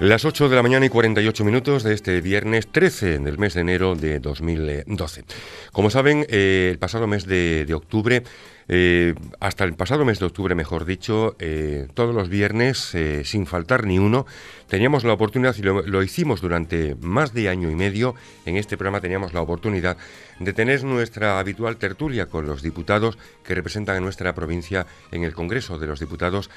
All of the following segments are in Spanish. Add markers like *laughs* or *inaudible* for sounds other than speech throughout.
Las 8 de la mañana y 48 minutos de este viernes 13 del mes de enero de 2012. Como saben, eh, el pasado mes de, octubre, eh, hasta el pasado mes de octubre, mejor dicho, eh, todos los viernes, sin faltar ni uno, teníamos la oportunidad, y lo, lo, hicimos durante más de año y medio, en este programa teníamos la oportunidad de tener nuestra habitual tertulia con los diputados que representan a nuestra provincia en el Congreso de los Diputados,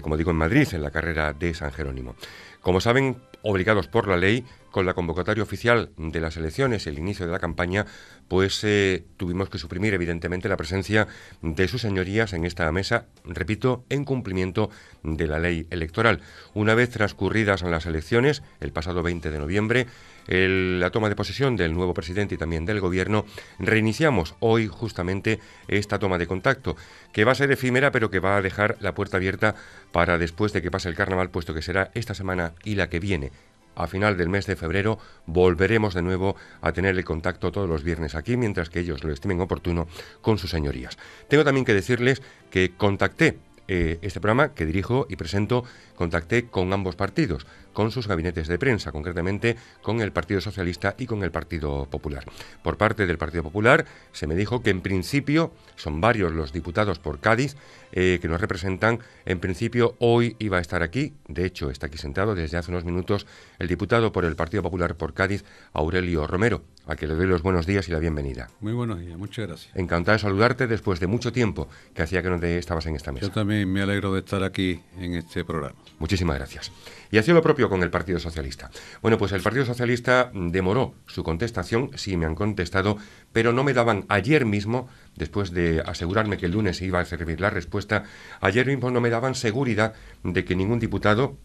como digo, en Madrid, en la carrera de San Jerónimo. Como saben, obligados por la ley, con la convocatoria oficial de las elecciones, el inicio de la campaña, pues tuvimos que suprimir evidentemente la presencia de sus señorías en esta mesa, repito, en cumplimiento de la ley electoral. Una vez transcurridas las elecciones, el pasado 20 de noviembre, la toma de posesión del nuevo presidente y también del gobierno, reiniciamos hoy justamente esta toma de contacto, que va a ser efímera pero que va a dejar la puerta abierta para después de que pase el carnaval, puesto que será esta semana y la que viene a final del mes de febrero volveremos de nuevo a tener el contacto todos los viernes aquí, mientras que ellos lo estimen oportuno con sus señorías. Tengo también que decirles que contacté eh, este programa que dirijo y presento, contacté con ambos partidos, con sus gabinetes de prensa, concretamente con el Partido Socialista y con el Partido Popular. Por parte del Partido Popular se me dijo que en principio son varios los diputados por Cádiz eh, que nos representan. En principio hoy iba a estar aquí, de hecho está aquí sentado desde hace unos minutos el diputado por el Partido Popular por Cádiz, Aurelio Romero, a quien le doy los buenos días y la bienvenida. Muy buenos días, muchas gracias. Encantado de saludarte después de mucho tiempo que hacía que no te estabas en esta mesa. Yo también me alegro de estar aquí en este programa. Muchísimas gracias. Y ha lo propio con el Partido Socialista. Bueno, pues el Partido Socialista demoró su contestación, sí me han contestado, pero no me daban ayer mismo, después de asegurarme que el lunes iba a servir la respuesta, ayer mismo no me daban seguridad de que ningún diputado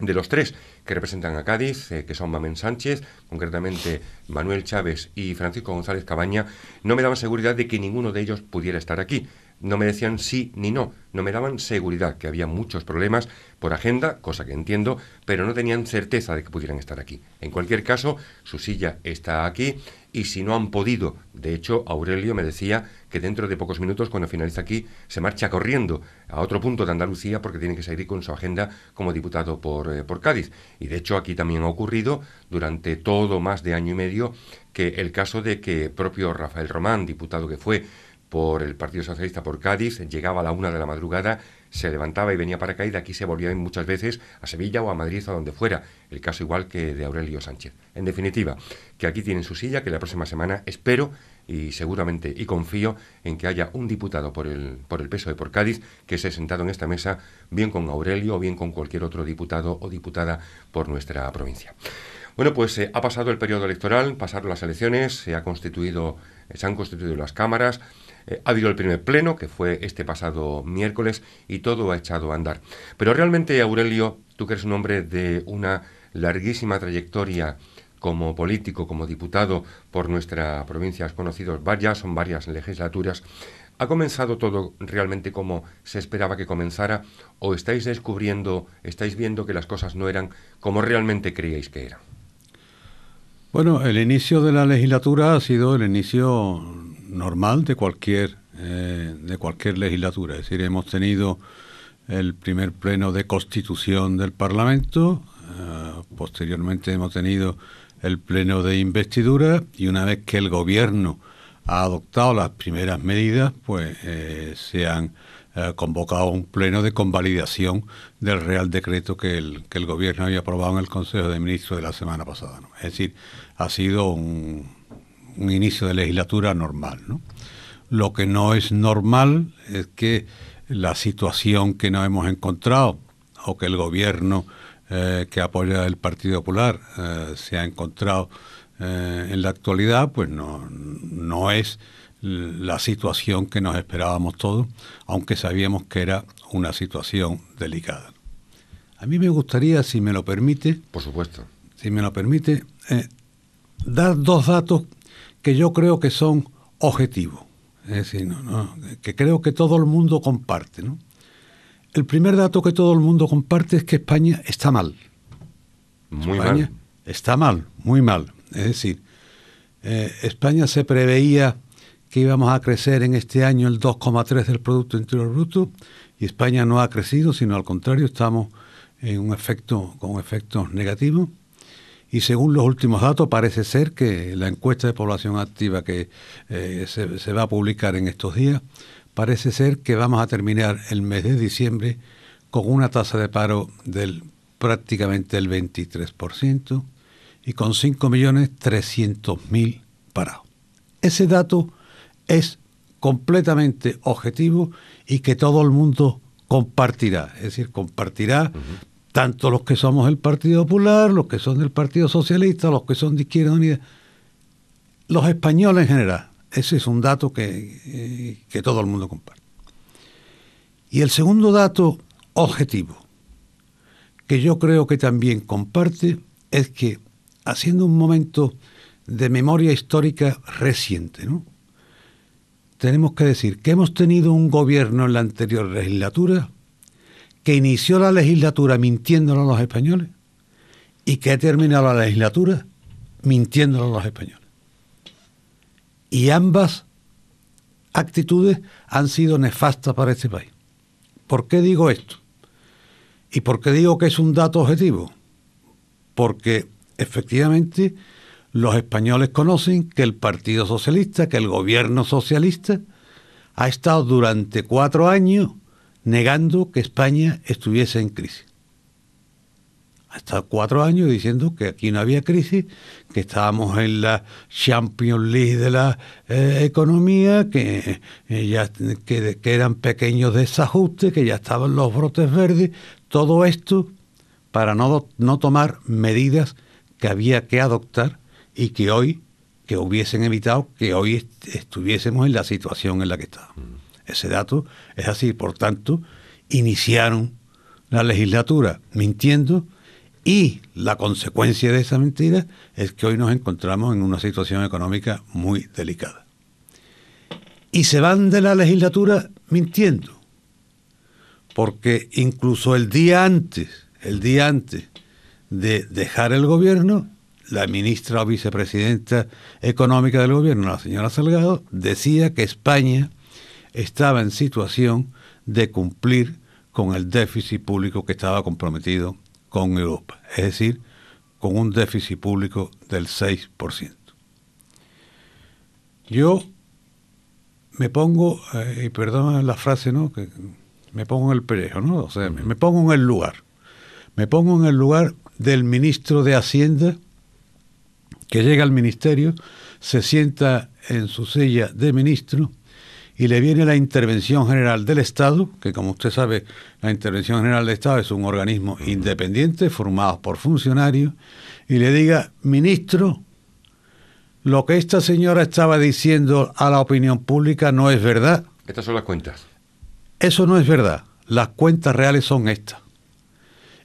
de los tres que representan a Cádiz, eh, que son Mamen Sánchez, concretamente Manuel Chávez y Francisco González Cabaña, no me daban seguridad de que ninguno de ellos pudiera estar aquí no me decían sí ni no, no me daban seguridad, que había muchos problemas por agenda, cosa que entiendo, pero no tenían certeza de que pudieran estar aquí. En cualquier caso, su silla está aquí y si no han podido, de hecho, Aurelio me decía que dentro de pocos minutos, cuando finaliza aquí, se marcha corriendo a otro punto de Andalucía porque tiene que seguir con su agenda como diputado por, eh, por Cádiz. Y de hecho, aquí también ha ocurrido durante todo más de año y medio que el caso de que propio Rafael Román, diputado que fue, por el Partido Socialista, por Cádiz, llegaba a la una de la madrugada, se levantaba y venía para caída, aquí se volvía muchas veces a Sevilla o a Madrid o a donde fuera. El caso igual que de Aurelio Sánchez. En definitiva, que aquí tienen su silla, que la próxima semana espero y seguramente y confío en que haya un diputado por el, por el peso de por Cádiz, que se ha sentado en esta mesa, bien con Aurelio o bien con cualquier otro diputado o diputada por nuestra provincia. Bueno, pues eh, ha pasado el periodo electoral, pasaron las elecciones, se, ha constituido, se han constituido las cámaras, eh, ha habido el primer pleno, que fue este pasado miércoles, y todo ha echado a andar. Pero realmente, Aurelio, tú que eres un hombre de una larguísima trayectoria como político, como diputado por nuestra provincia, has conocido varias, son varias legislaturas. ¿Ha comenzado todo realmente como se esperaba que comenzara o estáis descubriendo, estáis viendo que las cosas no eran como realmente creíais que eran? Bueno, el inicio de la legislatura ha sido el inicio normal de cualquier, eh, de cualquier legislatura. Es decir, hemos tenido el primer pleno de constitución del Parlamento, eh, posteriormente hemos tenido el pleno de investidura y una vez que el gobierno ha adoptado las primeras medidas, pues eh, se han convocado un pleno de convalidación del Real Decreto que el, que el gobierno había aprobado en el Consejo de Ministros de la semana pasada. Es decir, ha sido un, un inicio de legislatura normal. Lo que no es normal es que la situación que nos hemos encontrado o que el gobierno eh, que apoya el Partido Popular eh, se ha encontrado eh, en la actualidad, pues no, no es la situación que nos esperábamos todos, aunque sabíamos que era una situación delicada. A mí me gustaría, si me lo permite, por supuesto, si me lo permite, dar dos datos que yo creo que son objetivos, es decir, que creo que todo el mundo comparte. ¿no? El primer dato que todo el mundo comparte es que España está mal. Muy España Está mal, muy mal. Es decir, eh, España se preveía que íbamos a crecer en este año el 2,3 del Producto Interior Bruto y España no ha crecido, sino al contrario, estamos en un efecto con efectos negativos y según los últimos datos parece ser que la encuesta de población activa que eh, se, va a publicar en estos días, parece ser que vamos a terminar el mes de diciembre con una tasa de paro del prácticamente el 23% y con 5.300.000 parados. Ese dato es completamente objetivo y que todo el mundo compartirá, es decir, compartirá tanto los que somos el Partido Popular, los que son del Partido Socialista, los que son de Izquierda Unida, los españoles en general. Ese es un dato que, eh, todo el mundo comparte. Y el segundo dato objetivo, que yo creo que también comparte, es que haciendo un momento de memoria histórica reciente, tenemos que decir que hemos tenido un gobierno en la anterior legislatura que inició la legislatura mintiéndolo a los españoles y que ha terminado la legislatura ...mintiéndolo a los españoles. Y ambas actitudes han sido nefastas para este país. ¿Por qué digo esto? ¿Y por qué digo que es un dato objetivo? Porque efectivamente los españoles conocen que el Partido Socialista, que el gobierno socialista, ha estado durante cuatro años negando que España estuviese en crisis. Hasta cuatro años diciendo que aquí no había crisis, que estábamos en la Champions League de la eh, economía, que, eh, ya, que, eran pequeños desajustes, que ya estaban los brotes verdes, todo esto para no, tomar medidas que había que adoptar y que hoy, que hubiesen evitado que hoy estuviésemos en la situación en la que estábamos. Mm. Ese dato es así. Por tanto, iniciaron la legislatura mintiendo y la consecuencia de esa mentira es que hoy nos encontramos en una situación económica muy delicada. Y se van de la legislatura mintiendo, porque incluso el día antes, el día antes de dejar el gobierno, la ministra o vicepresidenta económica del gobierno, la señora Salgado, decía que España estaba en situación de cumplir con el déficit público que estaba comprometido con Europa, es decir, con un déficit público del 6%. Yo me pongo, eh, y perdón la frase, ¿no? Que me pongo en el perejo, ¿no? O sea, me pongo en el lugar. Me pongo en el lugar del ministro de Hacienda que llega al ministerio, se sienta en su silla de ministro y le viene la Intervención General del Estado, que como usted sabe, la Intervención General del Estado es un organismo independiente formado por funcionarios, y le diga, ministro, lo que esta señora estaba diciendo a la opinión pública no es verdad. Estas son las cuentas. Eso no es verdad. Las cuentas reales son estas.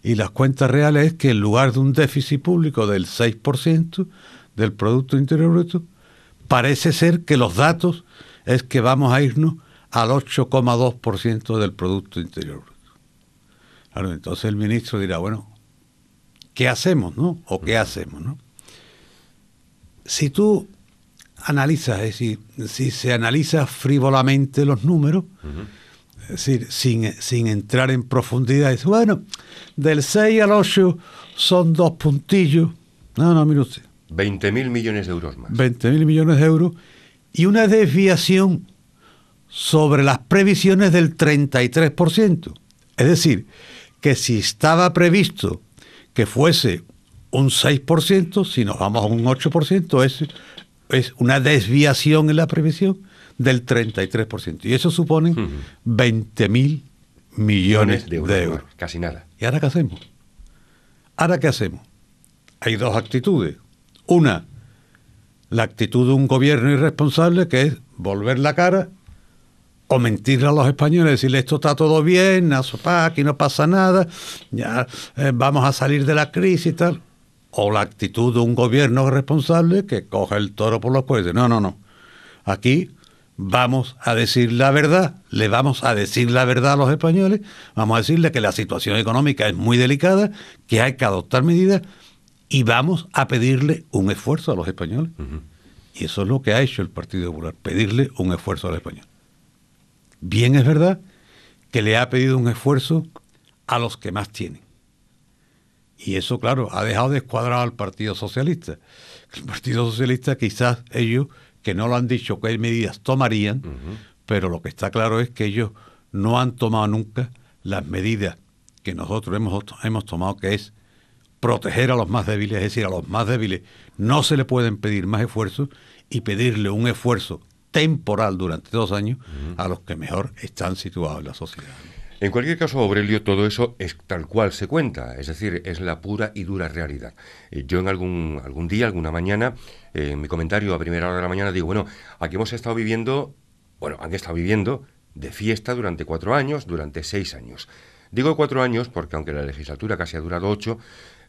Y las cuentas reales es que en lugar de un déficit público del 6% del Producto Interior Bruto, parece ser que los datos es que vamos a irnos al 8,2% del Producto Interior entonces el ministro dirá, bueno, ¿qué hacemos, no? ¿O qué hacemos, no? Si tú analizas, es decir, si se analiza frívolamente los números, es decir, sin, entrar en profundidad, bueno, del 6 al 8 son dos puntillos. No, no, mire usted. 20.000 millones de euros más. 20.000 millones de euros y una desviación sobre las previsiones del 33%. Es decir, que si estaba previsto que fuese un 6%, si nos vamos a un 8%, es, es una desviación en la previsión del 33%. Y eso supone 20.000 20 mil millones de euros. Casi nada. ¿Y ahora qué hacemos? ¿Ahora qué hacemos? Hay dos actitudes. Una, la actitud de un gobierno irresponsable que es volver la cara o mentirle a los españoles, decirle esto está todo bien, aquí no pasa nada, ya eh, vamos a salir de la crisis y tal. O la actitud de un gobierno responsable que coge el toro por los cuernos. No, no, no. Aquí vamos a decir la verdad, le vamos a decir la verdad a los españoles, vamos a decirle que la situación económica es muy delicada, que hay que adoptar medidas y vamos a pedirle un esfuerzo a los españoles. Y eso es lo que ha hecho el Partido Popular, pedirle un esfuerzo a los españoles. Bien es verdad que le ha pedido un esfuerzo a los que más tienen. Y eso, claro, ha dejado descuadrado al Partido Socialista. El Partido Socialista quizás ellos, que no lo han dicho qué medidas tomarían, pero lo que está claro es que ellos no han tomado nunca las medidas que nosotros hemos, hemos tomado, que es proteger a los más débiles, es decir, a los más débiles no se le pueden pedir más esfuerzos y pedirle un esfuerzo temporal durante dos años a los que mejor están situados en la sociedad. En cualquier caso, Aurelio, todo eso es tal cual se cuenta, es decir, es la pura y dura realidad. Eh, yo en algún, algún día, alguna mañana, eh, en mi comentario a primera hora de la mañana digo, bueno, aquí hemos estado viviendo, bueno, han estado viviendo de fiesta durante cuatro años, durante seis años. Digo cuatro años porque aunque la legislatura casi ha durado ocho,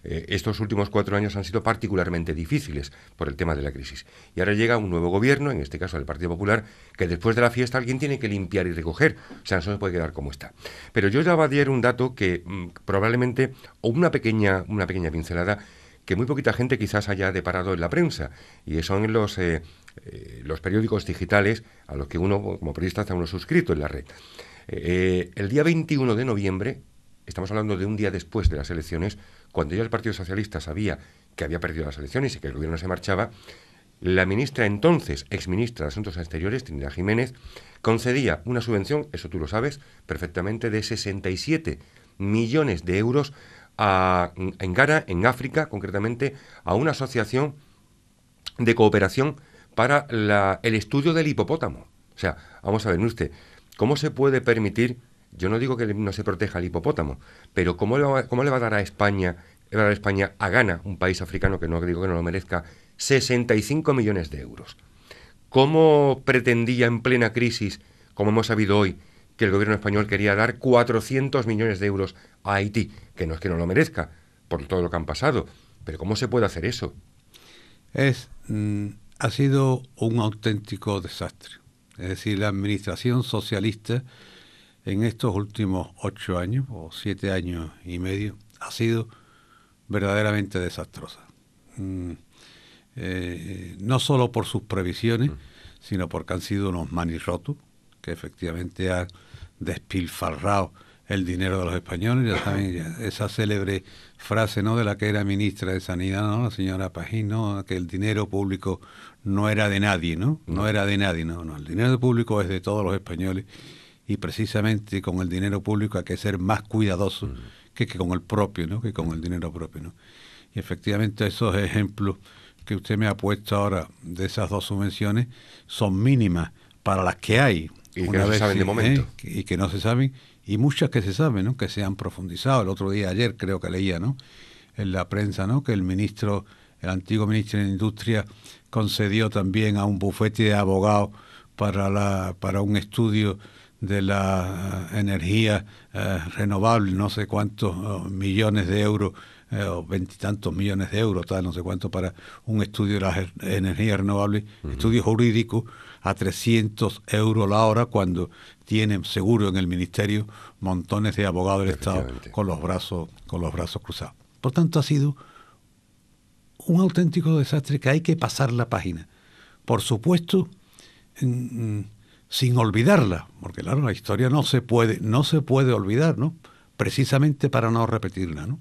eh, estos últimos cuatro años han sido particularmente difíciles por el tema de la crisis. Y ahora llega un nuevo gobierno, en este caso el Partido Popular, que después de la fiesta alguien tiene que limpiar y recoger. O sea, eso se puede quedar como está. Pero yo os daba a un dato que mm, probablemente, o una pequeña, una pequeña pincelada, que muy poquita gente quizás haya deparado en la prensa, y son los, eh, eh, los periódicos digitales a los que uno como periodista está uno suscrito en la red. Eh, el día 21 de noviembre, estamos hablando de un día después de las elecciones, cuando ya el Partido Socialista sabía que había perdido las elecciones y que el gobierno se marchaba, la ministra entonces, exministra de Asuntos Exteriores, Trinidad Jiménez, concedía una subvención, eso tú lo sabes perfectamente, de 67 millones de euros a, en Ghana, en África, concretamente, a una asociación de cooperación para el estudio del hipopótamo. O sea, vamos a ver, usted, ¿Cómo se puede permitir, yo no digo que no se proteja al hipopótamo, pero cómo le va, cómo le va a dar a España, a España a Ghana, un país africano que no digo que no lo merezca, 65 millones de euros? ¿Cómo pretendía en plena crisis, como hemos sabido hoy, que el gobierno español quería dar 400 millones de euros a Haití? Que no es que no lo merezca, por todo lo que han pasado, pero ¿cómo se puede hacer eso? Es, mm, ha sido un auténtico desastre es decir, la administración socialista en estos últimos ocho años o siete años y medio ha sido verdaderamente desastrosa. Mm, eh, no solo por sus previsiones, mm. sino porque han sido unos manirrotos que efectivamente han despilfarrado el dinero de los españoles, ya saben, esa célebre frase no de la que era ministra de Sanidad, la señora Pajín, que el dinero público no era de nadie, ¿no? No era de nadie, no, no, el dinero público es de todos los españoles y precisamente con el dinero público hay que ser más cuidadoso que, que, con el propio, ¿no? Que con el dinero propio, ¿no? Y efectivamente esos ejemplos que usted me ha puesto ahora de esas dos subvenciones son mínimas para las que hay. una vez, saben de momento. ¿eh? Y que no se saben y muchas que se saben, que se han profundizado. El otro día, ayer creo que leía ¿no? en la prensa ¿no? que el ministro, el antiguo ministro de Industria, concedió también a un bufete de abogados para, para un estudio de la eh, energía eh, renovable, no sé cuántos oh, millones de euros eh, o veintitantos millones de euros, tal, no sé cuánto, para un estudio de las energías renovables, estudio jurídico, a 300 euros la hora, cuando tienen seguro en el ministerio montones de abogados del Estado con los brazos, con los brazos cruzados. Por tanto, ha sido un auténtico desastre que hay que pasar la página. Por supuesto, sin olvidarla, porque claro, la historia no se puede, no se puede olvidar, ¿no? Precisamente para no repetirla, ¿no?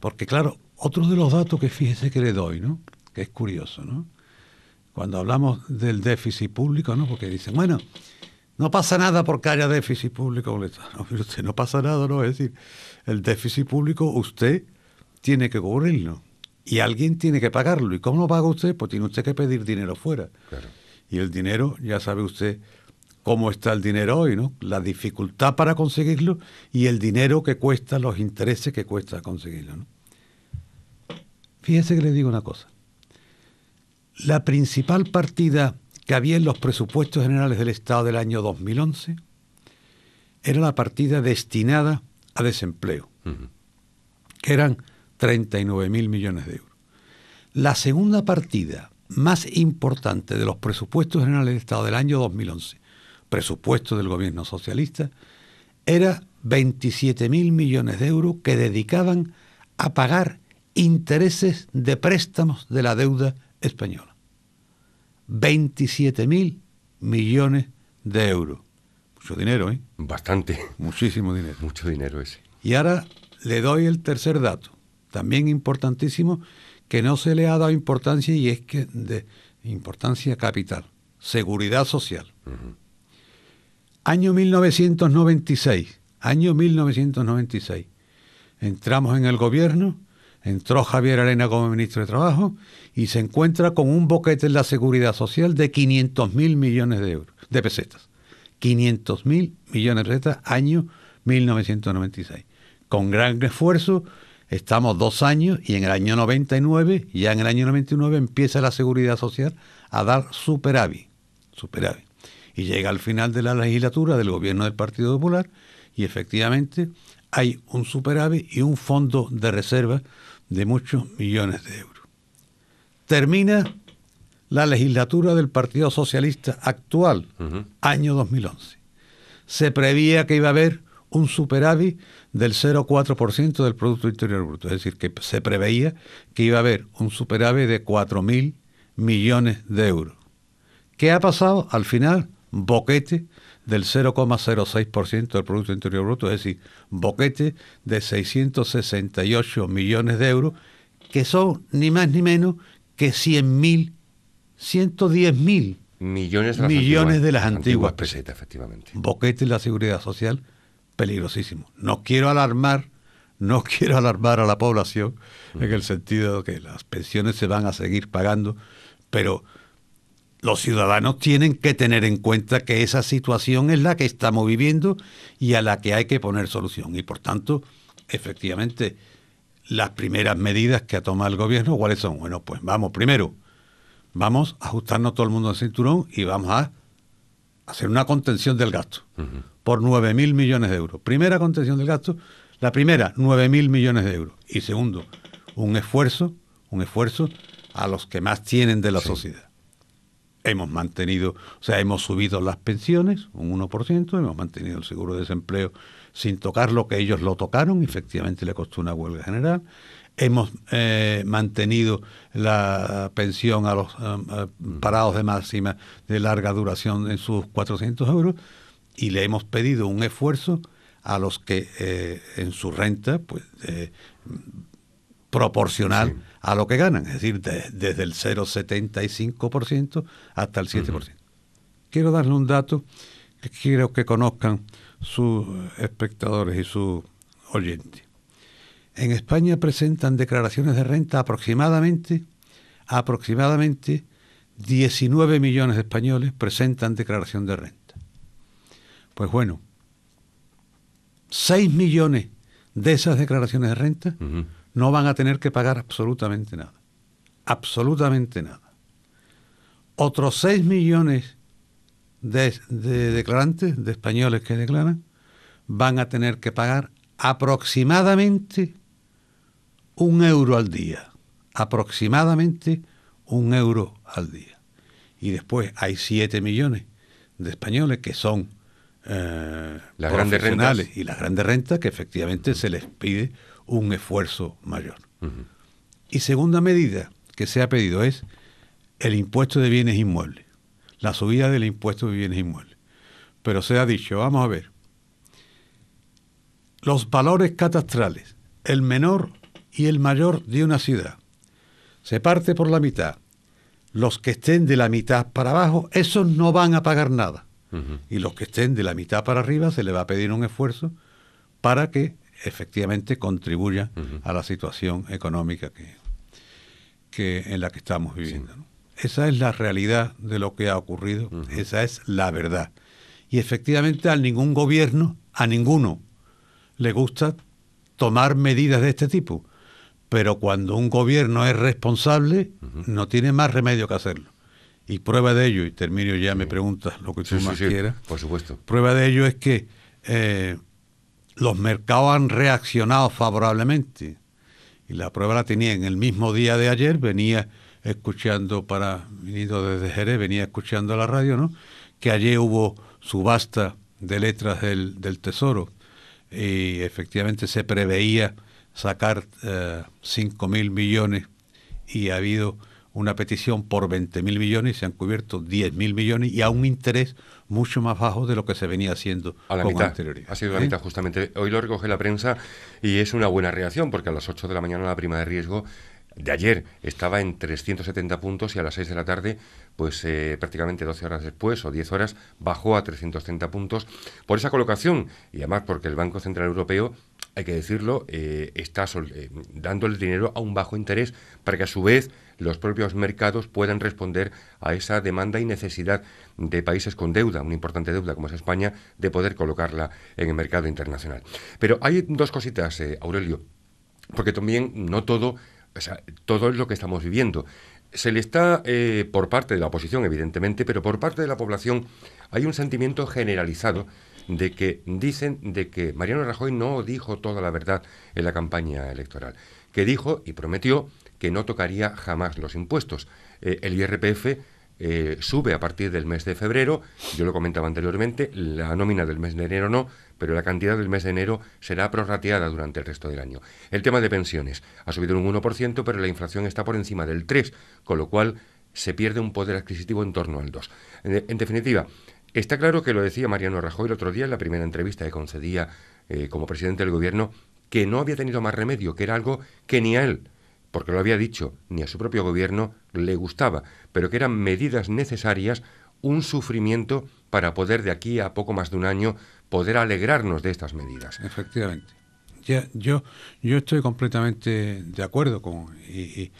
Porque claro, otro de los datos que fíjese que le doy, ¿no? Que es curioso, ¿no? Cuando hablamos del déficit público, ¿no? Porque dicen, bueno, no pasa nada porque haya déficit público. *laughs* No, usted no pasa nada, ¿no? Es decir, el déficit público usted tiene que cubrirlo. Y alguien tiene que pagarlo. ¿Y cómo lo paga usted? Pues tiene usted que pedir dinero fuera. Y el dinero, ya sabe usted, cómo está el dinero hoy, ¿no? La dificultad para conseguirlo y el dinero que cuesta, los intereses que cuesta conseguirlo, Fíjese que le digo una cosa. La principal partida que había en los presupuestos generales del Estado del año 2011 era la partida destinada a desempleo, que eran 39 mil millones de euros. La segunda partida más importante de los presupuestos generales del Estado del año 2011, presupuesto del gobierno socialista, era 27.000 millones de euros que dedicaban a pagar intereses de préstamos de la deuda española. 27.000 millones de euros. Mucho dinero, ¿eh? Bastante. Muchísimo dinero. Mucho dinero ese. Y ahora le doy el tercer dato, también importantísimo, que no se le ha dado importancia y es que de importancia capital, seguridad social. Año 1996, año 1996. Entramos en el gobierno, entró Javier Arena como ministro de Trabajo y se encuentra con un boquete en la seguridad social de 500 mil millones de euros, de pesetas. 500 mil millones de pesetas, año 1996. Con gran esfuerzo, estamos dos años y en el año 99, ya en el año 99, empieza la seguridad social a dar superávit. Superávit. Y llega al final de la legislatura del gobierno del Partido Popular y efectivamente hay un superávit y un fondo de reserva de muchos millones de euros. Termina la legislatura del Partido Socialista actual, año 2011. Se prevía que iba a haber un superávit del 0,4% del Producto Interior Bruto, es decir, que se preveía que iba a haber un superávit de 4.000 millones de euros. ¿Qué ha pasado? Al final, boquete del 0,06% del Producto Interior Bruto, es decir, boquete de 668 millones de euros, que son ni más ni menos que 100.000, 110.000 millones de las, millones antiguas, de las antiguas, pesetas, efectivamente. Boquete en la seguridad social, peligrosísimo. No quiero alarmar, no *laughs* quiero alarmar a la población en el sentido de que las pensiones se van a seguir pagando, pero los ciudadanos tienen que tener en cuenta que esa situación es la que estamos viviendo y a la que hay que poner solución. Y por tanto, efectivamente, las primeras medidas que ha tomado el gobierno, ¿cuáles son? Bueno, pues vamos, primero, vamos a ajustarnos todo el mundo al cinturón y vamos a hacer una contención del gasto por nueve mil millones de euros. Primera contención del gasto, la primera, mil millones de euros. Y segundo, un esfuerzo, un esfuerzo a los que más tienen de la sociedad. Hemos mantenido, o sea, hemos subido las pensiones un 1%, hemos mantenido el seguro de desempleo sin tocar lo que ellos lo tocaron, efectivamente le costó una huelga general. Hemos eh, mantenido la pensión a los eh, eh, parados de máxima de larga duración en sus 400 euros y le hemos pedido un esfuerzo a los que en su renta, pues proporcional a lo que ganan, es decir, desde el 0,75% hasta el 7%. Quiero darle un dato que quiero que conozcan sus espectadores y sus oyentes. En España presentan declaraciones de renta aproximadamente, aproximadamente 19 millones de españoles presentan declaración de renta. Pues bueno, 6 millones de esas declaraciones de renta no van a tener que pagar absolutamente nada. Absolutamente nada. Otros 6 millones de, declarantes, de españoles que declaran, van a tener que pagar aproximadamente un euro al día. Aproximadamente un euro al día. Y después hay 7 millones de españoles que son eh, las grandes rentas. y las grandes rentas que efectivamente se les pide un esfuerzo mayor. Y segunda medida que se ha pedido es el impuesto de bienes inmuebles, la subida del impuesto de bienes inmuebles. Pero se ha dicho, vamos a ver, los valores catastrales, el menor y el mayor de una ciudad, se parte por la mitad. Los que estén de la mitad para abajo, esos no van a pagar nada. Y los que estén de la mitad para arriba, se les va a pedir un esfuerzo para que efectivamente contribuya a la situación económica que, que, en la que estamos viviendo. Esa es la realidad de lo que ha ocurrido, esa es la verdad. Y efectivamente a ningún gobierno, a ninguno, le gusta tomar medidas de este tipo. Pero cuando un gobierno es responsable, no tiene más remedio que hacerlo. Y prueba de ello, y termino ya, me preguntas lo que tú más quieras. Por supuesto. Prueba de ello es que eh, los mercados han reaccionado favorablemente. Y la prueba la tenía en el mismo día de ayer, venía escuchando para, venido desde Jerez, venía escuchando la radio, ¿no? Que ayer hubo subasta de letras del, Tesoro y efectivamente se preveía sacar eh, cinco 5 mil millones y ha habido una petición por 20.000 millones se han cubierto 10.000 millones y a un interés mucho más bajo de lo que se venía haciendo a la con anterioridad. Ha sido la ¿Eh? mitad, justamente. Hoy lo recoge la prensa y es una buena reacción porque a las 8 de la mañana la prima de riesgo de ayer estaba en 370 puntos y a las 6 de la tarde, pues eh, prácticamente 12 horas después o 10 horas, bajó a 330 puntos por esa colocación y además porque el Banco Central Europeo, hay que decirlo, eh, está dando el dinero a un bajo interés para que a su vez los propios mercados puedan responder a esa demanda y necesidad de países con deuda, una importante deuda como es España, de poder colocarla en el mercado internacional. Pero hay dos cositas, eh, Aurelio, porque también no todo, o sea, todo es lo que estamos viviendo se le está, eh, por parte de la oposición, evidentemente, pero por parte de la población, hay un sentimiento generalizado de que dicen de que Mariano Rajoy no dijo toda la verdad en la campaña electoral, que dijo y prometió que no tocaría jamás los impuestos. Eh, el IRPF eh, sube a partir del mes de febrero, yo lo comentaba anteriormente, la nómina del mes de enero no, pero la cantidad del mes de enero será prorrateada durante el resto del año. El tema de pensiones ha subido un 1%, pero la inflación está por encima del 3%, con lo cual se pierde un poder adquisitivo en torno al 2%. En, definitiva, está claro que lo decía Mariano Rajoy el otro día en la primera entrevista que concedía eh, como presidente del gobierno, que no había tenido más remedio, que era algo que ni a él porque lo había dicho, ni a su propio gobierno le gustaba, pero que eran medidas necesarias, un sufrimiento para poder de aquí a poco más de un año poder alegrarnos de estas medidas. Efectivamente. Ya, yo, yo estoy completamente de acuerdo con... Y,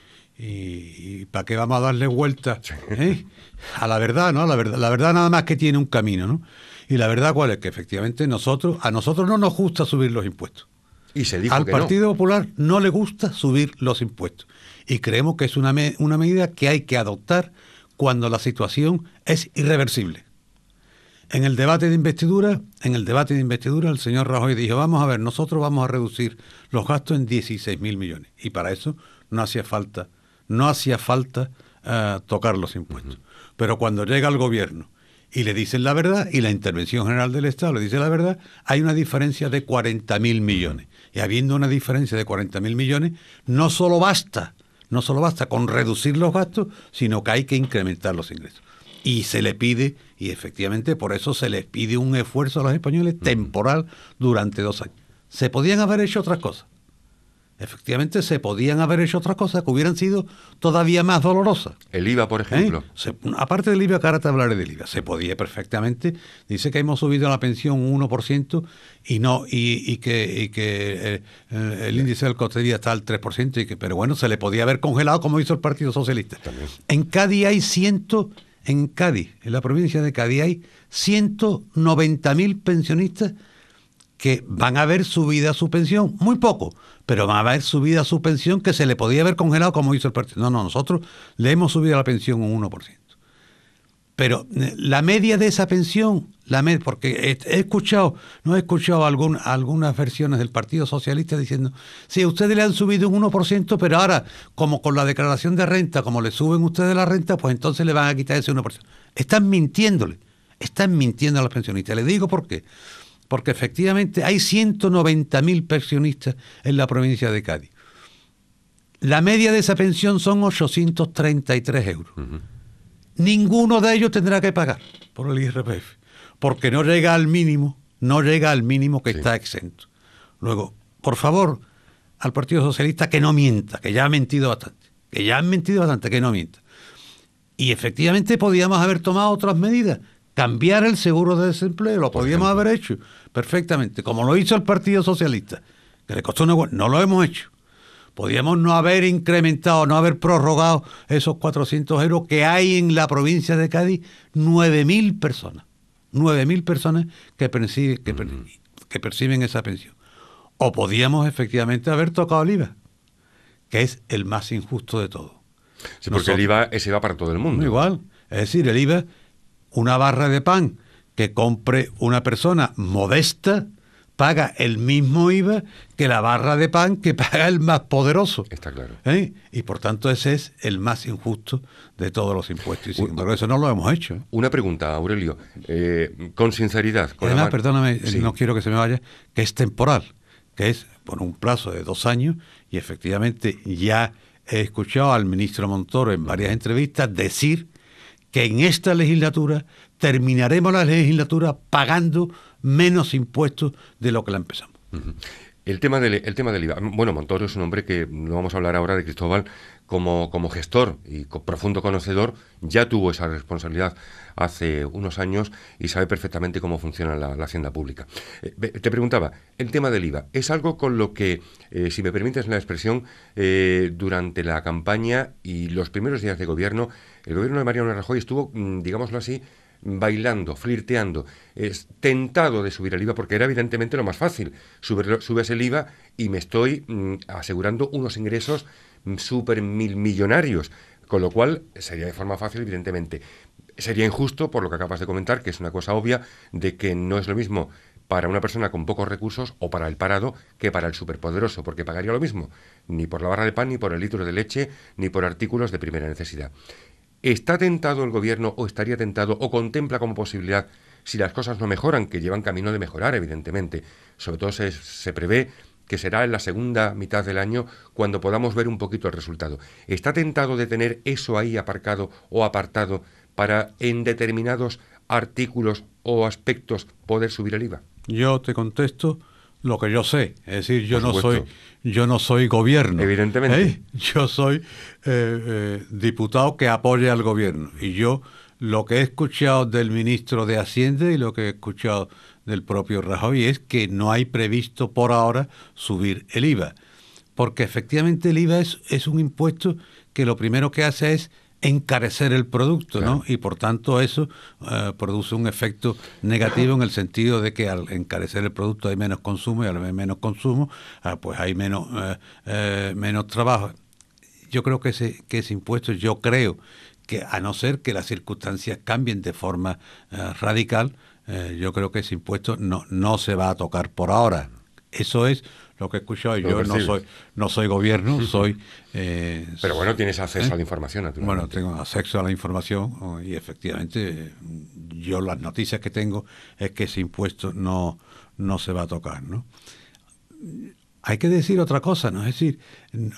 para qué vamos a darle vuelta eh? a la verdad, ¿no? La verdad, la verdad nada más que tiene un camino, ¿no? Y la verdad cuál es que efectivamente nosotros, a nosotros no nos gusta subir los impuestos. Al Partido Popular no le gusta subir los impuestos y creemos que es una, medida que hay que adoptar cuando la situación es irreversible. En el debate de investidura, en el debate de investidura, el señor Rajoy dijo, vamos a ver, nosotros vamos a reducir los gastos en 16 mil millones. Y para eso no hacía falta, no hacía falta eh, tocar los impuestos. Pero cuando llega el gobierno y le dicen la verdad, y la Intervención General del Estado le dice la verdad, hay una diferencia de 40 mil millones y habiendo una diferencia de 40.000 millones, no solo basta, no solo basta con reducir los gastos, sino que hay que incrementar los ingresos. Y se le pide, y efectivamente por eso se les pide un esfuerzo a los españoles temporal durante dos años. Se podían haber hecho otras cosas, efectivamente se podían haber hecho otras cosas que hubieran sido todavía más dolorosas. El IVA, por ¿Eh? ejemplo. aparte del IVA, cara ahora te hablaré del IVA, se podía perfectamente. Dice que hemos subido la pensión un 1% y, no, y, que, que eh, eh, el índice del coste de está al 3%, y que, pero bueno, se le podía haber congelado como hizo el Partido Socialista. En Cádiz hay ciento... En Cádiz, en la provincia de Cádiz, hay 190.000 pensionistas que van a ver subida su pensión, muy poco, pero van a ver subida su pensión que se le podía haber congelado como hizo el partido. No, no, nosotros le hemos subido la pensión un 1%. Pero eh, la media de esa pensión, la med porque he, escuchado, no he escuchado algunas versiones del Partido Socialista diciendo, sí, ustedes le han subido un 1%, pero ahora, como con la declaración de renta, como le suben ustedes la renta, pues entonces le van a quitar ese 1%. Están mintiéndole, están mintiendo a los pensionistas. le digo por qué porque efectivamente hay 190.000 pensionistas en la provincia de Cádiz. La media de esa pensión son 833 euros. Ninguno de ellos tendrá que pagar por el IRPF, porque no llega al mínimo, no llega al mínimo que está exento. Luego, por favor, al Partido Socialista que no mienta, que ya ha mentido bastante, que ya han mentido bastante, que no mienta. Y efectivamente podíamos haber tomado otras medidas cambiar el seguro de desempleo, lo podíamos haber hecho perfectamente, como lo hizo el Partido Socialista, que le costó una no lo hemos hecho. Podíamos no haber incrementado, no haber prorrogado esos 400 euros que hay en la provincia de Cádiz, 9.000 personas, 9.000 personas que, perciben, que, perciben esa pensión. O podíamos efectivamente haber tocado el IVA, que es el más injusto de todo. porque el IVA es IVA para todo el mundo. Igual. Es decir, el IVA una barra de pan que compre una persona modesta paga el mismo IVA que la barra de pan que paga el más poderoso. Está claro. ¿Eh? Y por tanto ese es el más injusto de todos los impuestos. Y sin eso no lo hemos hecho. Una pregunta, Aurelio, eh, con sinceridad. Además, perdóname, si no quiero que se me vaya, que es temporal, que es por un plazo de dos años y efectivamente ya he escuchado al ministro Montoro en varias entrevistas decir que en esta legislatura terminaremos la legislatura pagando menos impuestos de lo que la empezamos. El tema, del, el tema del IVA. Bueno, Montoro es un hombre que no vamos a hablar ahora de Cristóbal, como, gestor y profundo conocedor, ya tuvo esa responsabilidad hace unos años y sabe perfectamente cómo funciona la, hacienda pública. Eh, te preguntaba, el tema del IVA, es algo con lo que, eh, si me permites la expresión, eh, durante la campaña y los primeros días de gobierno, el gobierno de Mariano Rajoy estuvo, mm, digámoslo así, bailando, flirteando, tentado de subir el IVA porque era evidentemente lo más fácil. subes el IVA y me estoy mm, asegurando unos ingresos super mil millonarios, con lo cual sería de forma fácil, evidentemente. Sería injusto, por lo que acabas de comentar, que es una cosa obvia, de que no es lo mismo para una persona con pocos recursos o para el parado que para el superpoderoso, porque pagaría lo mismo, ni por la barra de pan, ni por el litro de leche, ni por artículos de primera necesidad. ¿Está tentado el gobierno o estaría tentado o contempla como posibilidad, si las cosas no mejoran, que llevan camino de mejorar, evidentemente, sobre todo se, se prevé que será en la segunda mitad del año cuando podamos ver un poquito el resultado. ¿Está tentado de tener eso ahí aparcado o apartado para en determinados artículos o aspectos poder subir el IVA? Yo te contesto lo que yo sé, es decir, yo no soy yo no soy gobierno. Evidentemente. ¿eh? Yo soy eh, eh, diputado que apoya al gobierno y yo lo que he escuchado del ministro de Hacienda y lo que he escuchado del propio Rajoy es que no hay previsto por ahora subir el IVA, porque efectivamente el IVA es, un impuesto que lo primero que hace es encarecer el producto, Y por tanto eso eh, produce un efecto negativo en el sentido de que al encarecer el producto hay menos consumo y al menos consumo, ah, pues hay menos, eh, eh, menos trabajo. Yo creo que ese, que ese impuesto, yo creo que a no ser que las circunstancias cambien de forma radical, eh, yo creo que ese impuesto no, se va a tocar por ahora. Eso es lo que he escuchado. Yo no soy, no soy gobierno, *laughs* soy... Eh, Pero bueno, tienes acceso a la ¿eh? información, Bueno, tengo acceso a la información oh, y efectivamente yo las noticias que tengo es que ese impuesto no, se va a tocar, Hay que decir otra cosa, ¿no? Es decir,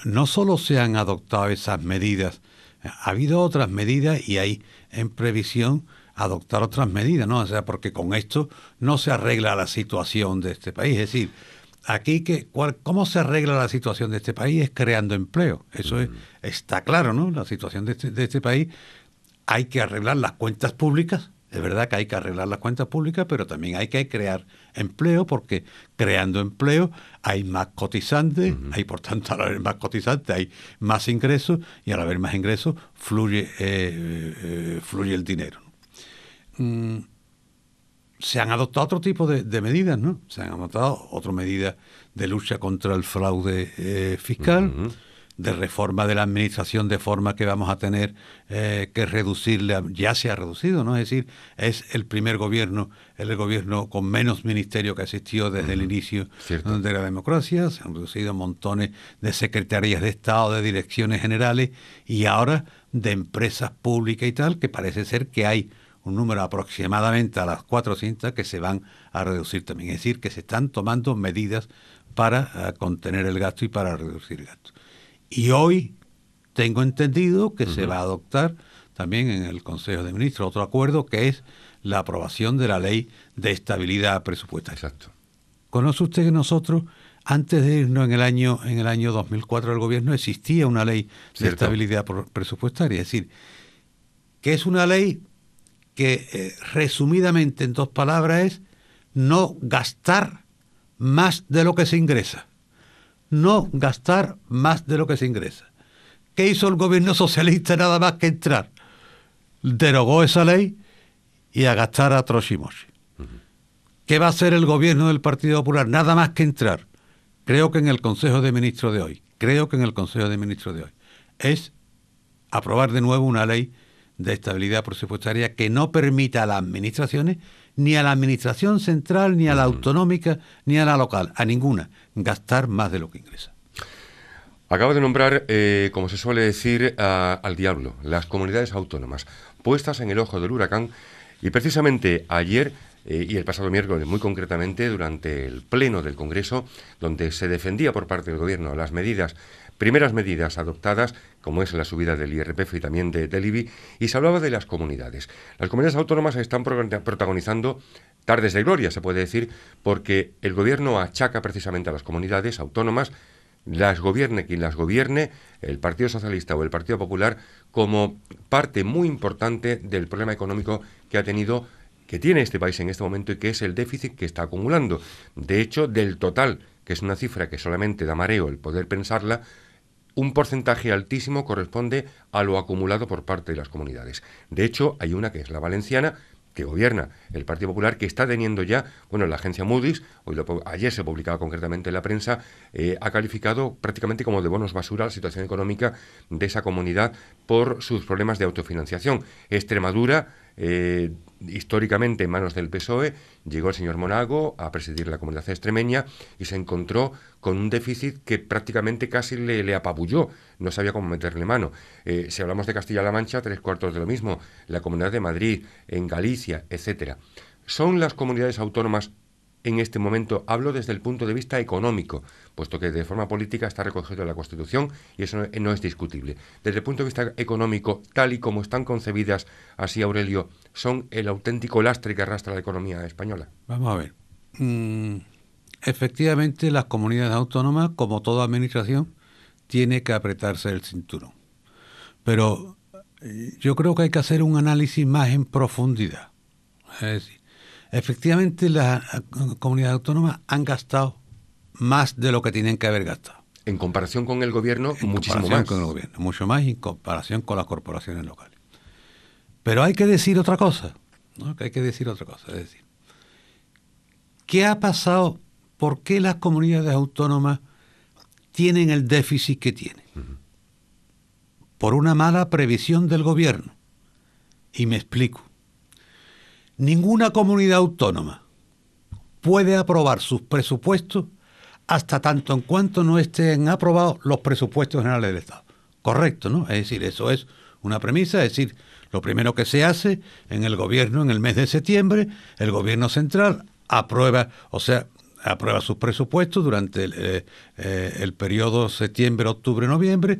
no solo se han adoptado esas medidas, ha habido otras medidas y hay en previsión adoptar otras medidas, ¿no? O sea, porque con esto no se arregla la situación de este país. Es decir, aquí que cómo se arregla la situación de este país es creando empleo. Eso está claro, ¿no? La situación este, de este, país hay que arreglar las cuentas públicas. Es verdad que hay que arreglar las cuentas públicas, pero también hay que crear empleo, porque creando empleo hay más cotizantes, hay por tanto al haber más cotizantes hay más ingresos y al haber más ingresos fluye, eh, eh, fluye el dinero. Mm, se han adoptado otro tipo de, medidas, ¿no? Se han adoptado otras medida de lucha contra el fraude eh, fiscal, de reforma de la administración de forma que vamos a tener eh, que reducirle, ya se ha reducido, ¿no? Es decir, es el primer gobierno, el gobierno con menos ministerio que existió desde el inicio de la democracia, se han reducido montones de secretarías de Estado, de direcciones generales y ahora de empresas públicas y tal, que parece ser que hay un número aproximadamente a las 400 que se van a reducir también. Es decir, que se están tomando medidas para eh, contener el gasto y para reducir el gasto. Y hoy tengo entendido que se va a adoptar también en el Consejo de Ministros otro acuerdo que es la aprobación de la ley de estabilidad presupuestaria. Exacto. ¿Conoce usted que nosotros, antes de irnos en el año, en el año 2004 al gobierno, existía una ley de estabilidad presupuestaria? Es decir, que es una ley que eh, resumidamente en dos palabras es no gastar más de lo que se ingresa. No gastar más de lo que se ingresa. ¿Qué hizo el gobierno socialista nada más que entrar? Derogó esa ley y a gastar a Troshimoshi. ¿Qué va a hacer el gobierno del Partido Popular? Nada más que entrar. Creo que en el Consejo de Ministros de hoy, creo que en el Consejo de Ministros de hoy, es aprobar de nuevo una ley de estabilidad presupuestaria que no permita a las administraciones, ni a la administración central, ni a la autonómica, ni a la local, a ninguna, gastar más de lo que ingresa. Acabo de nombrar, eh, como se suele decir, al diablo, las comunidades autónomas, puestas en el ojo del huracán, y precisamente ayer eh, y el pasado miércoles, muy concretamente, durante el Pleno del Congreso, donde se defendía por parte del Gobierno las medidas primeras medidas adoptadas, como es la subida del IRPF y también de, del y se hablaba de las comunidades. Las comunidades autónomas están protagonizando tardes de gloria, se puede decir, porque el gobierno achaca precisamente a las comunidades autónomas, las gobierne quien las gobierne, el Partido Socialista o el Partido Popular, como parte muy importante del problema económico que ha tenido que tiene este país en este momento y que es el déficit que está acumulando. De hecho, del total, que es una cifra que solamente da mareo el poder pensarla, un porcentaje altísimo corresponde a lo acumulado por parte de las comunidades. De hecho, hay una que es la valenciana, que gobierna el Partido Popular, que está teniendo ya, bueno, la agencia Moody's, hoy ayer se publicaba concretamente en la prensa, eh, ha calificado prácticamente como de bonos basura la situación económica de esa comunidad por sus problemas de autofinanciación. Extremadura, eh, históricamente en manos del PSOE, llegó el señor Monago a presidir la comunidad extremeña y se encontró con un déficit que prácticamente casi le, apabulló, no sabía cómo meterle mano. Eh, si hablamos de Castilla-La Mancha, tres cuartos de lo mismo, la comunidad de Madrid, en Galicia, etcétera. Son las comunidades autónomas en este momento. Hablo desde el punto de vista económico, puesto que de forma política está recogido en la Constitución y eso no es discutible. Desde el punto de vista económico, tal y como están concebidas, así Aurelio, son el auténtico lastre que arrastra la economía española. Vamos a ver. Mm, efectivamente, las comunidades autónomas, como toda administración, tiene que apretarse el cinturón. Pero eh, yo creo que hay que hacer un análisis más en profundidad. Es decir, Efectivamente, las ah, comunidades autónomas han gastado más de lo que tienen que haber gastado. En comparación con el gobierno, muchísimo más. gobierno, mucho más en comparación con las corporaciones locales. Pero hay que decir otra cosa, Que hay que decir otra cosa. Es decir, ¿qué ha pasado? ¿Por qué las comunidades autónomas tienen el déficit que tienen? Por una mala previsión del gobierno. Y me explico. Ninguna comunidad autónoma puede aprobar sus presupuestos hasta tanto en cuanto no estén aprobados los presupuestos generales del Estado. Correcto, ¿no? Es decir, eso es una premisa, es decir, lo primero que se hace en el gobierno en el mes de septiembre, el gobierno central aprueba, o sea, aprueba sus presupuestos durante el, eh, eh, periodo septiembre, octubre, noviembre.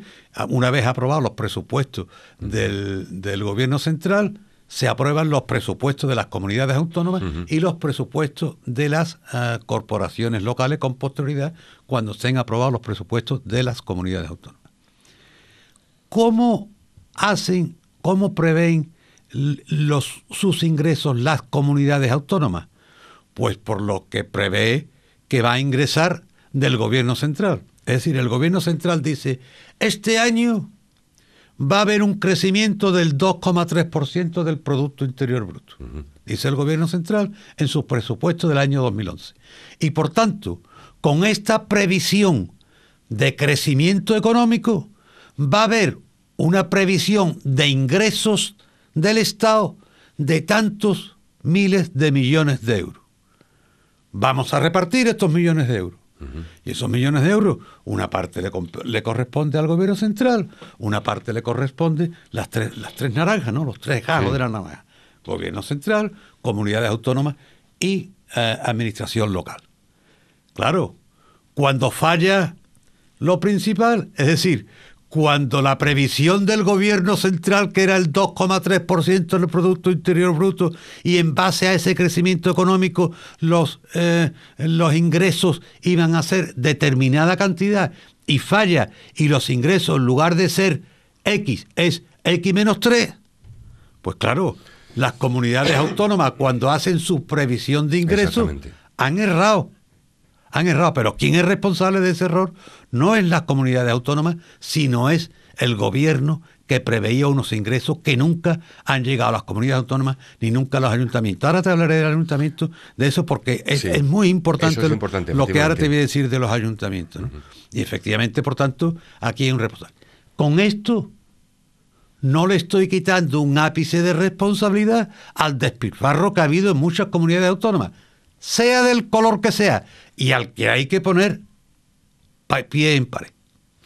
Una vez aprobados los presupuestos del gobierno central, se aprueban los presupuestos de las comunidades autónomas y los presupuestos de las ah, corporaciones locales con posterioridad cuando estén aprobados los presupuestos de las comunidades autónomas. ¿Cómo hacen, cómo prevén los, sus ingresos las comunidades autónomas? Pues por lo que prevé que va a ingresar del gobierno central. Es decir, el gobierno central dice, este año va a haber un crecimiento del 2,3% del Producto Interior Bruto, dice el Gobierno Central en sus presupuestos del año 2011. Y por tanto, con esta previsión de crecimiento económico, va a haber una previsión de ingresos del Estado de tantos miles de millones de euros. Vamos a repartir estos millones de euros. Y esos millones de euros, una parte le, corresponde al gobierno central, una parte le corresponde las tres, las tres naranjas, ¿no? Los tres jardines de la naranja. Gobierno central, comunidades autónomas y eh, administración local. Claro, cuando falla lo principal, es decir, cuando la previsión del gobierno central, que era el 2,3% del Producto Interior Bruto, y en base a ese crecimiento económico los, eh, los ingresos iban a ser determinada cantidad, y falla, y los ingresos en lugar de ser X es X menos 3, pues claro, las comunidades autónomas cuando hacen su previsión de ingresos han errado han errado, pero ¿quién es responsable de ese error? No es las comunidades autónomas, sino es el gobierno que preveía unos ingresos que nunca han llegado a las comunidades autónomas ni nunca a los ayuntamientos. Ahora te hablaré del ayuntamiento, de eso, porque es, muy importante, lo, que ahora te voy a decir de los ayuntamientos. Y efectivamente, por tanto, aquí hay un responsable. Con esto no le estoy quitando un ápice de responsabilidad al despilfarro que ha habido en muchas comunidades autónomas sea del color que sea, y al que hay que poner pie en pared.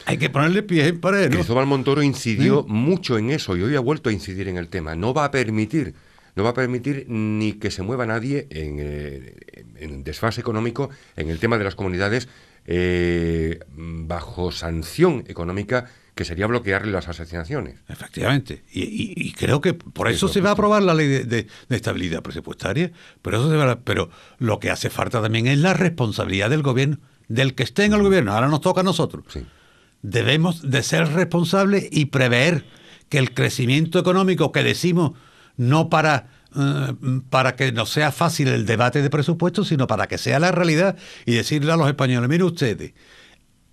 Hay que ponerle pie en pared. ¿no? Cristóbal Montoro incidió ¿Eh? mucho en eso y hoy ha vuelto a incidir en el tema. No va a permitir, no va a permitir ni que se mueva nadie en, el... Eh, en desfase económico en el tema de las comunidades eh, bajo sanción económica que sería bloquearle las asesinaciones Efectivamente. Y, creo que por eso, se va a aprobar la ley de, estabilidad presupuestaria, pero eso se pero lo que hace falta también es la responsabilidad del gobierno, del que esté en el mm. gobierno, ahora nos toca a nosotros. Debemos de ser responsables y prever que el crecimiento económico que decimos no para eh, para que no sea fácil el debate de presupuestos, sino para que sea la realidad y decirle a los españoles, mire ustedes,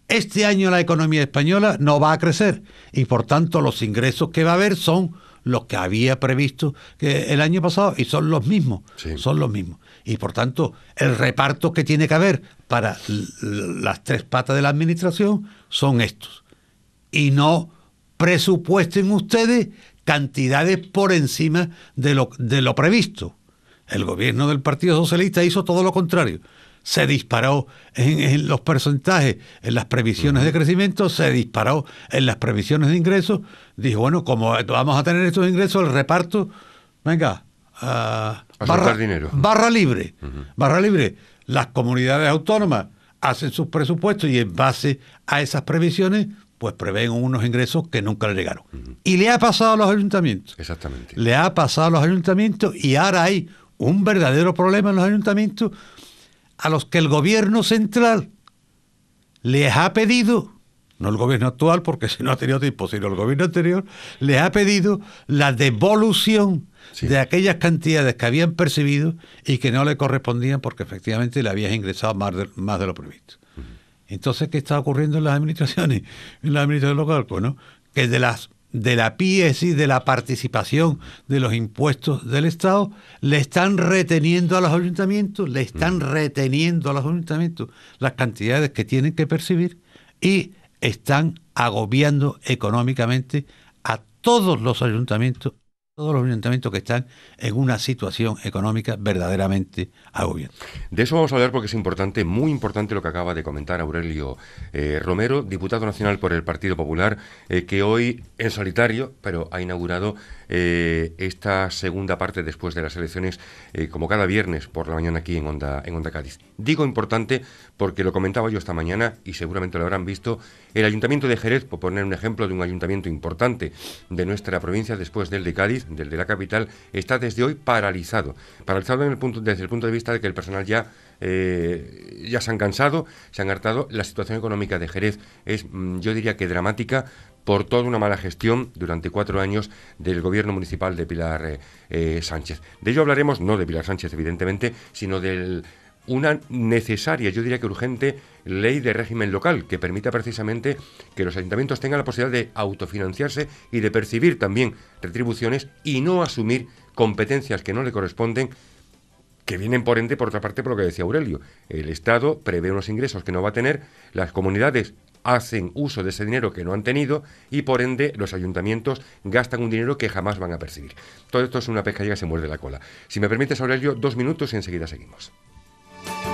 este año la economía española no va a crecer y por tanto los ingresos que va a haber son los que había previsto el año pasado y son los mismos, son los mismos. Y por tanto, el reparto que tiene que haber para las tres patas de la administración son estos. Y no presupuesten ustedes cantidades por encima de lo, de lo previsto. El gobierno del Partido Socialista hizo todo lo contrario. Se disparó en, los porcentajes, en las previsiones de crecimiento, se disparó en las previsiones de ingresos. Dijo, bueno, como vamos a tener estos ingresos, el reparto, venga, ah, barra, dinero. barra libre. Barra libre. Las comunidades autónomas hacen sus presupuestos y en base a esas previsiones pues prevén unos ingresos que nunca le llegaron. Y le ha pasado a los ayuntamientos. Exactamente. Le ha pasado a los ayuntamientos y ahora hay un verdadero problema en los ayuntamientos a los que el gobierno central les ha pedido, no el gobierno actual, porque *laughs* si no ha tenido tiempo, sino el gobierno anterior, les ha pedido la devolución de aquellas cantidades que habían percibido y que no le correspondían porque efectivamente le habías ingresado más más de lo previsto. Entonces, ¿qué está ocurriendo en las administraciones? En la administración local, pues, ¿no? Que de las de la y de la participación de los impuestos del Estado, le están reteniendo a los ayuntamientos, le están mm. reteniendo a los ayuntamientos las cantidades que tienen que percibir y están agobiando económicamente a todos los ayuntamientos todos los ayuntamientos que están en una situación económica verdaderamente agobiante. De eso vamos a hablar porque es importante, muy importante lo que acaba de comentar Aurelio eh, Romero, diputado nacional por el Partido Popular, eh, que hoy en solitario, pero ha inaugurado eh, esta segunda parte después de las elecciones, como cada viernes por la mañana aquí en Onda, en Onda Cádiz. Digo importante porque lo comentaba yo esta mañana y seguramente lo habrán visto, el Ayuntamiento de Jerez, por poner un ejemplo de un ayuntamiento importante de nuestra provincia después del de Cádiz, del de, la capital está desde hoy paralizado. Paralizado desde el punto de vista de que el personal ya, eh, ya se han cansado, se han hartado. La situación económica de Jerez es, mm, yo diría que dramática, por toda una mala gestión durante cuatro años del gobierno municipal de Pilar eh, eh, Sánchez. De ello hablaremos, no de Pilar Sánchez, evidentemente, sino del una necesaria, yo diría que urgente, ley de régimen local que permita precisamente que los ayuntamientos tengan la posibilidad de autofinanciarse y de percibir también retribuciones y no asumir competencias que no le corresponden que vienen por ende, por otra parte, por lo que decía Aurelio. El Estado prevé unos ingresos que no va a tener, las comunidades hacen uso de ese dinero que no han tenido y por ende los ayuntamientos gastan un dinero que jamás van a percibir. Todo esto es una pesca que se muerde la cola. Si me permites, Aurelio, dos minutos y enseguida seguimos. Thank you.